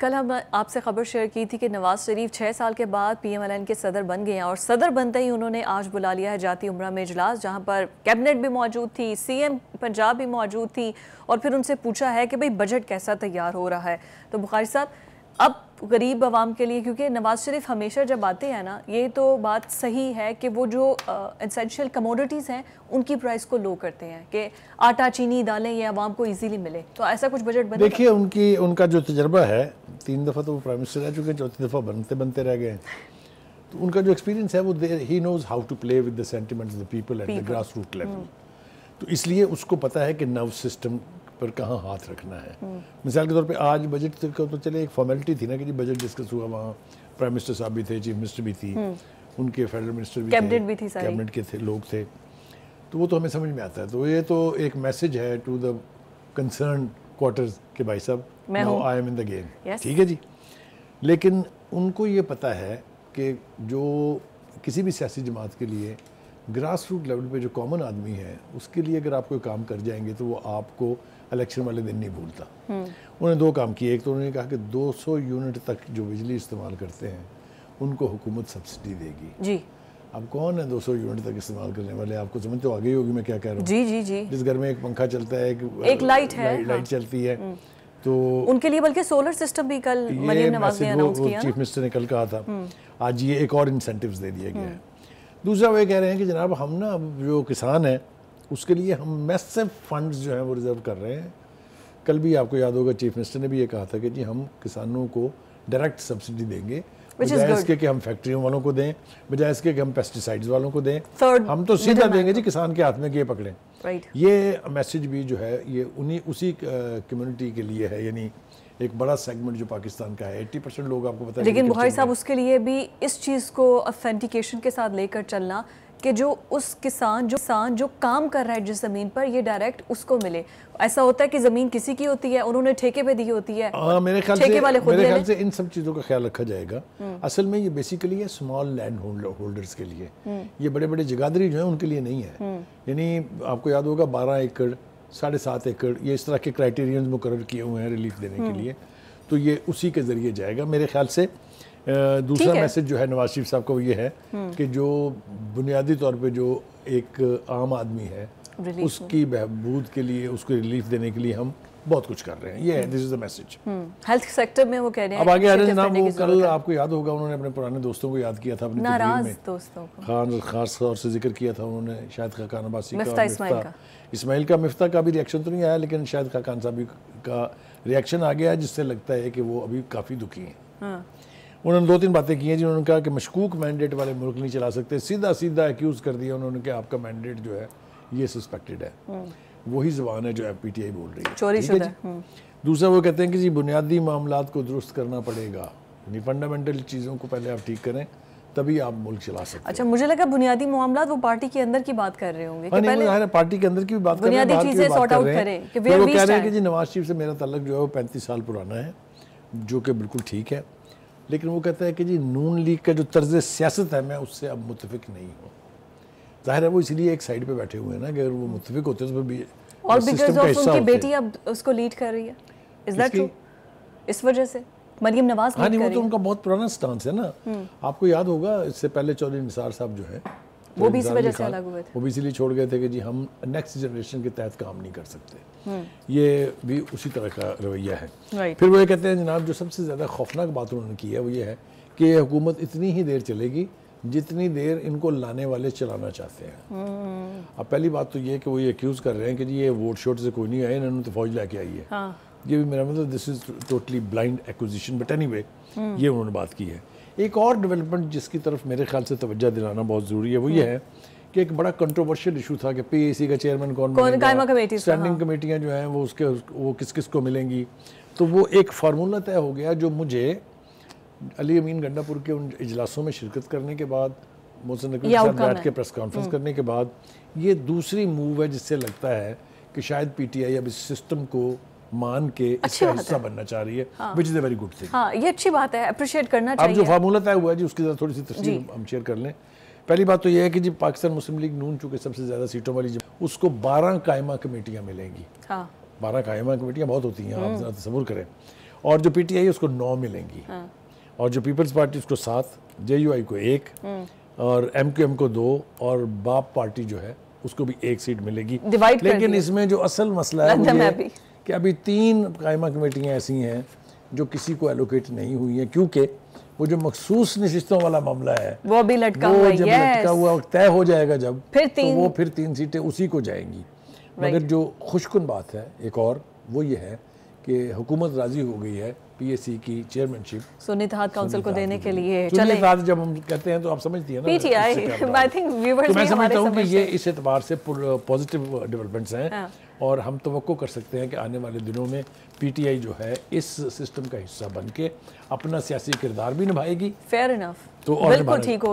कल हम आपसे खबर शेयर की थी कि नवाज शरीफ छः साल के बाद पी एम एल एन के सदर बन गए हैं और सदर बनते ही उन्होंने आज बुला लिया है जाती उम्र में इजलास जहाँ पर कैबिनेट भी मौजूद थी सी एम पंजाब भी मौजूद थी और फिर उनसे पूछा है कि भाई बजट कैसा तैयार हो रहा है तो बुखारी साहब अब गरीब आवाम के लिए क्योंकि नवाज शरीफ हमेशा जब आते हैं ना ये तो बात सही है कि वो जो इसेंशियल कमोडिटीज़ हैं उनकी प्राइस को लो करते हैं कि आटा चीनी दालें ये आवाम को इजीली मिले तो ऐसा कुछ बजट बने देखिए तो- उनकी उनका जो तजर्बा है तीन दफ़ा तो वो प्राइम मिनिस्टर रह चुके हैं चौथी दफ़ा बनते बनते रह गए तो उनका जो एक्सपीरियंस है वो ही knows how to play with the sentiments the people at the grass root level तो इसलिए उसको पता है कि नव सिस्टम पर कहाँ हाथ रखना है मिसाल के तौर पे आज बजट का तो चले एक फॉर्मेलिटी थी ना कि जी बजट डिस्कस हुआ वहाँ प्राइम मिनिस्टर साहब भी थे चीफ मिनिस्टर भी थी हम्म। उनके फेडरल मिनिस्टर भी कैबिनेट भी थी कैबिनेट के थे लोग थे तो वो तो हमें समझ में आता है तो ये तो एक मैसेज है टू द कंसर्न क्वार्टर्स के भाई साहब now I am in the game ठीक है जी लेकिन उनको ये पता है कि जो किसी भी सियासी जमात के लिए ग्रास रूट लेवल पे जो कॉमन आदमी है उसके लिए अगर आप कोई काम कर जाएंगे तो वो आपको इलेक्शन वाले दिन नहीं भूलता हम्म। उन्होंने दो काम किए एक तो उन्होंने कहा कि 200 यूनिट तक जो बिजली इस्तेमाल करते हैं उनको हुकूमत सब्सिडी देगी जी अब कौन है 200 यूनिट तक इस्तेमाल करने वाले आपको समझ तो आ गई होगी मैं क्या कह रहा हूँ जी जी जी जिस घर में एक पंखा चलता है एक, एक लाइट है लाइट, हाँ। चलती है हम्म। तो उनके लिए बल्कि सोलर सिस्टम भी कल नवाज ने अनाउंस किया चीफ मिनिस्टर ने कल कहा था हम्म। आज ये एक और इंसेंटिव्स दे दिया गया है दूसरा वो ये कह रहे हैं कि जनाब हम ना अब जो किसान हैं उसके लिए हम मैसेव फंड्स जो हैं वो रिज़र्व कर रहे हैं कल भी आपको याद होगा चीफ मिनिस्टर ने भी ये कहा था कि जी हम किसानों को डायरेक्ट सब्सिडी देंगे बजाय इसके कि हम फैक्ट्रियों वालों को दें बजाय इसके कि हम पेस्टिसाइड्स वालों को दें Third, हम तो सीधा देंगे जी किसान के हाथ में कि ये पकड़ें right. ये मैसेज भी जो है ये उन्हीं उसी कम्युनिटी के लिए है यानी एक बड़ा सेगमेंट जो पाकिस्तान का है एट्टी परसेंट लोग आपको पता लेकिन भाई साहब उसके लिए भी इस चीज़ को अथेंटिकेशन के साथ लेकर चलना कि जो उस किसान जो किसान जो काम कर रहा है जिस ज़मीन पर ये डायरेक्ट उसको मिले ऐसा होता है कि ज़मीन किसी की होती है उन्होंने ठेके पे दी होती है आ, हाँ, मेरे ख्याल से वाले खुद मेरे ख्याल से इन सब चीज़ों का ख्याल रखा जाएगा हम्म। असल में ये बेसिकली है स्मॉल लैंड होल्डर्स के लिए हम्म। ये बड़े बड़े जगादरी जो है उनके लिए नहीं है हम्म। यानी आपको याद होगा बारह एकड़ साढ़े सात एकड़ ये इस तरह के क्राइटेरियंस मुकर किए हुए हैं रिलीफ देने के हम्म। लिए तो ये उसी के ज़रिए जाएगा मेरे ख्याल से दूसरा मैसेज जो है नवाज शरीफ साहब का वो ये है हम्म। कि जो बुनियादी तौर पे जो एक आम आदमी है उसकी बहबूद के लिए उसको रिलीफ देने के लिए हम बहुत कुछ कर रहे हैं ये this is the message health sector में वो कह रहे हैं अब आगे आ रहे हैं वो कल आपको याद होगा उन्होंने अपने पुराने दोस्तों को याद किया था अपने नाराज दोस्तों को खान खास तौर से जिक्र किया था उन्होंने शायद खाकान अब्बासी का मिफ्ता इस्माइल का मिफ्ता का भी रिएक्शन तो नहीं आया लेकिन शायद खाकान साहब का रिएक्शन आ गया जिससे लगता है कि वो अभी काफ़ी दुखी हैं हाँ। उन्होंने दो तीन बातें की हैं जिन्होंने कहा कि मशकूक मैंडेट वाले मुल्क नहीं चला सकते सीधा सीधा एक्यूज़ कर दिया उन्होंने कि आपका मैंडेट जो है ये सस्पेक्टेड है हम्म। वही जबान है जो एफ पी टी आई बोल रही है चोरी शुदा हम्म। दूसरा वो कहते हैं कि जी बुनियादी मामला को दुरुस्त करना पड़ेगा यानी फंडामेंटल चीज़ों को पहले आप ठीक करें तभी आप मुल्क चला सकते अच्छा मुझे लगा बुनियादी मामला वो पार्टी के अंदर की बात कर रहे होंगे हाँ, कि पहले पार्टी के अंदर की भी बात कर रहे हैं तो वो कह रहे हैं कि जी नवाज शरीफ से मेरा तल्लक जो है वो पैंतीस साल पुराना है जो कि बिल्कुल ठीक है लेकिन वो कहता है कि जी नून लीग का जो तर्ज सियासत है मैं उससे अब मुतफिक नहीं हूँ जाहिर है वो इसलिए एक साइड पे बैठे हुए हैं ना कि अगर वो मुतफिक होते तो भी और बिकॉज ऑफ उनकी बेटी अब उसको लीड कर रही है इज दैट ट्रू इस वजह से मरियम नवाज हाँ नहीं वो तो उनका बहुत पुराना स्टांस है ना हम्म। आपको याद होगा इससे पहले चौधरी निसार साहब जो है वो भी इसी वजह से अलग हुए थे वो भी इसीलिए छोड़ गए थे कि जी हम नेक्स्ट जनरेशन के तहत काम नहीं कर सकते हम्म। ये भी उसी तरह का रवैया है फिर वो ये कहते हैं जनाब जो सबसे ज़्यादा खौफनाक बात उन्होंने की है वो ये है कि ये हुकूमत इतनी ही देर चलेगी जितनी देर इनको लाने वाले चलाना चाहते हैं हम्म। अब पहली बात तो ये कि वो ये एक्यूज़ कर रहे हैं कि जी ये वोट शोट से कोई नहीं आए इन्होंने तो फौज लेके आई है हाँ। ये भी मेरा मतलब this is totally blind acquisition but any ये उन्होंने बात की है एक और डेवलपमेंट जिसकी तरफ मेरे ख्याल से तोज्जा दिलाना बहुत ज़रूरी है वो ये हम्म। है कि एक बड़ा कंट्रोवर्शियल इशू था कि पीएसी का चेयरमैन कौन स्टैंडिंग कमेटियाँ जो हैं वो उसके वो किस किस को मिलेंगी तो वो एक फार्मूला तय हो गया जो मुझे अली अमीन गंडापुर के उन इजलासों में शिरकत करने के बाद मोहसिन नकवी साहब बैठ के प्रेस हम्म। कॉन्फ्रेंस करने के बाद ये दूसरी मूव है जिससे लगता है कि शायद पीटीआई अब इस सिस्टम को मान के इसका हिस्सा बनना चाह रही है which is a very good thing हाँ ये अच्छी बात है अप्रिशिएट करना चाहिए अब जो फार्मूला तय हुआ है जी उसकी ज़रा थोड़ी सी तस्वीर हम शेयर कर लें पहली बात तो यह है कि जी पाकिस्तान मुस्लिम लीग नून चूंकि सबसे ज़्यादा सीटों वाली उसको बारह कायमा कमेटियाँ मिलेंगी हाँ। बारह कायमा कमेटियाँ बहुत होती हैं आप हम्म। ज़रा तस्वुर करें और जो पीटीआई उसको नौ मिलेंगी हाँ। और जो पीपल्स पार्टी उसको सात जे को एक हम्म। और एम को दो और बाप पार्टी जो है उसको भी एक सीट मिलेगी लेकिन इसमें जो असल मसला है कि अभी तीन कायमा कमेटियाँ ऐसी हैं जो किसी को एलोकेट नहीं हुई हैं क्योंकि वो जो मखसूस नशिस्तों वाला मामला है वो भी लटका वो हुआ जब लटका हुआ तय हो जाएगा जब फिर तीन... तो वो फिर तीन सीटें उसी को जाएंगी मगर जो खुशकुन बात है एक और वो ये है कि हुकूमत राजी हो गई है पीएससी की चेयरमैनशिप सुनिधात काउंसिल को देने के लिए सुनिधात जब हम कहते हैं तो आप समझती हैं ना आई थिंक व्यूअर्स तो मैं समझता हूँ कि ये इस एतबार से पॉजिटिव डेवलपमेंट्स हैं हाँ। और हम तो कर सकते हैं कि आने वाले दिनों में पीटीआई जो है इस सिस्टम का हिस्सा बन के अपना सियासी किरदार भी निभाएगी फेयर इनफ तो और बिल्कुल ठीक हो